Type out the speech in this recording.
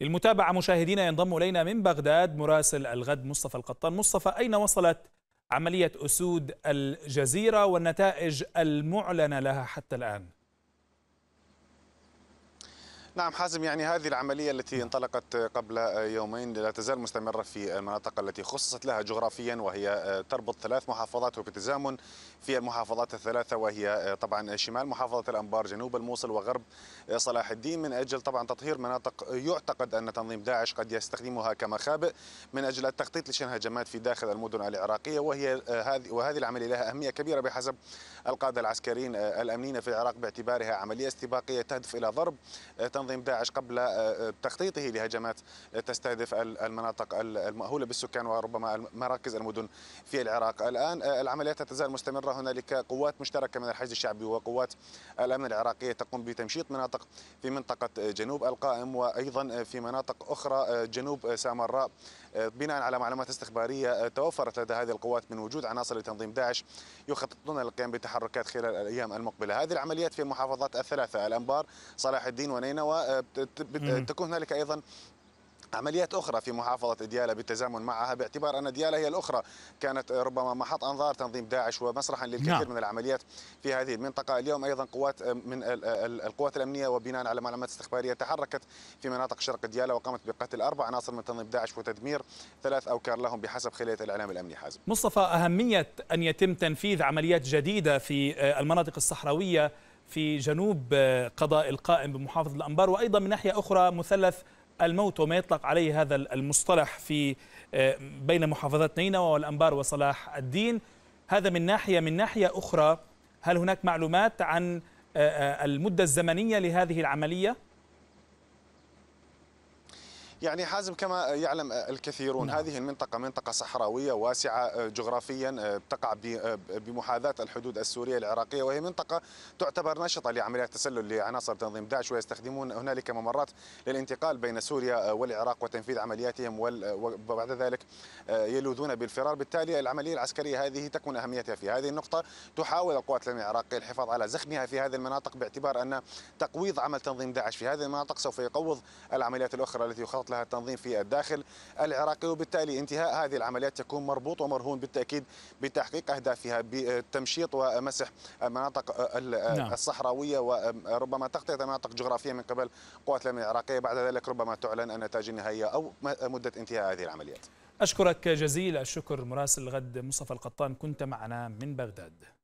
للمتابعة مشاهدينا ينضم إلينا من بغداد مراسل الغد مصطفى القطان مصطفى أين وصلت عملية أسود الجزيرة والنتائج المعلنة لها حتى الآن؟ نعم حازم يعني هذه العملية التي انطلقت قبل يومين لا تزال مستمرة في المناطق التي خصصت لها جغرافيا وهي تربط ثلاث محافظات وبتزامن في المحافظات الثلاثة وهي طبعا شمال محافظة الأنبار جنوب الموصل وغرب صلاح الدين من أجل طبعا تطهير مناطق يعتقد أن تنظيم داعش قد يستخدمها كمخابئ من أجل التخطيط لشن هجمات في داخل المدن العراقية وهي هذه وهذه العملية لها أهمية كبيرة بحسب القادة العسكريين الأمنيين في العراق باعتبارها عملية استباقية تهدف إلى ضرب تنظيم تنظيم داعش قبل آه، آه، تخطيطه لهجمات آه، تستهدف المناطق المأهولة بالسكان وربما مراكز المدن في العراق الآن العمليات لا تزال مستمرة هنالك قوات مشتركة من الحج الشعبي وقوات الأمن العراقية تقوم بتمشيط مناطق في منطقة جنوب القائم وأيضا في مناطق أخرى جنوب سامراء بناء على معلومات استخبارية توفرت لدى هذه القوات من وجود عناصر لتنظيم داعش يخططون للقيام بتحركات خلال الأيام المقبلة هذه العمليات في المحافظات الثلاثة الأنبار صلاح الدين ونينوى وتكون آه، آه، هنالك ايضا عمليات اخرى في محافظه ديالا بالتزامن معها باعتبار ان ديالا هي الاخرى كانت ربما محط انظار تنظيم داعش ومسرحا للكثير نعم. من العمليات في هذه المنطقه اليوم ايضا قوات آه، من القوات الامنيه وبناء على معلومات استخباريه تحركت في مناطق شرق ديالا وقامت بقتل اربع عناصر من تنظيم داعش وتدمير ثلاث اوكار لهم بحسب خليه الاعلام الامني حازم مصطفى اهميه ان يتم تنفيذ عمليات جديده في المناطق الصحراويه في جنوب آه، قضاء القائم بمحافظة الأنبار وأيضا من ناحية أخرى مثلث الموت وما يطلق عليه هذا المصطلح في آه، بين محافظات نينوى والأنبار وصلاح الدين هذا من ناحية من ناحية أخرى هل هناك معلومات عن آه، المدة الزمنية لهذه العملية؟ يعني حازم كما يعلم الكثيرون نعم. هذه المنطقة منطقة صحراوية واسعة آه، جغرافيا آه، تقع آه، بمحاذاة الحدود السورية العراقية وهي منطقة تعتبر نشطة لعمليات تسلل لعناصر تنظيم داعش ويستخدمون هنالك ممرات للانتقال بين سوريا والعراق وتنفيذ عملياتهم وبعد ذلك يلوذون بالفرار بالتالي العملية العسكرية هذه تكمن أهميتها في هذه النقطة تحاول القوات العراقية الحفاظ على زخمها في هذه المناطق باعتبار أن تقويض عمل تنظيم داعش في هذه المناطق سوف يقوض العمليات الأخرى التي يخطط يخطط لها التنظيم في الداخل العراقي وبالتالي انتهاء هذه العمليات يكون مربوط ومرهون بالتاكيد بتحقيق اهدافها بتمشيط ومسح المناطق نعم. الصحراويه وربما تغطيه مناطق جغرافيه من قبل قوات الامن العراقيه بعد ذلك ربما تعلن النتائج النهائيه او مده انتهاء هذه العمليات. اشكرك جزيل الشكر مراسل الغد مصطفى القطان كنت معنا من بغداد.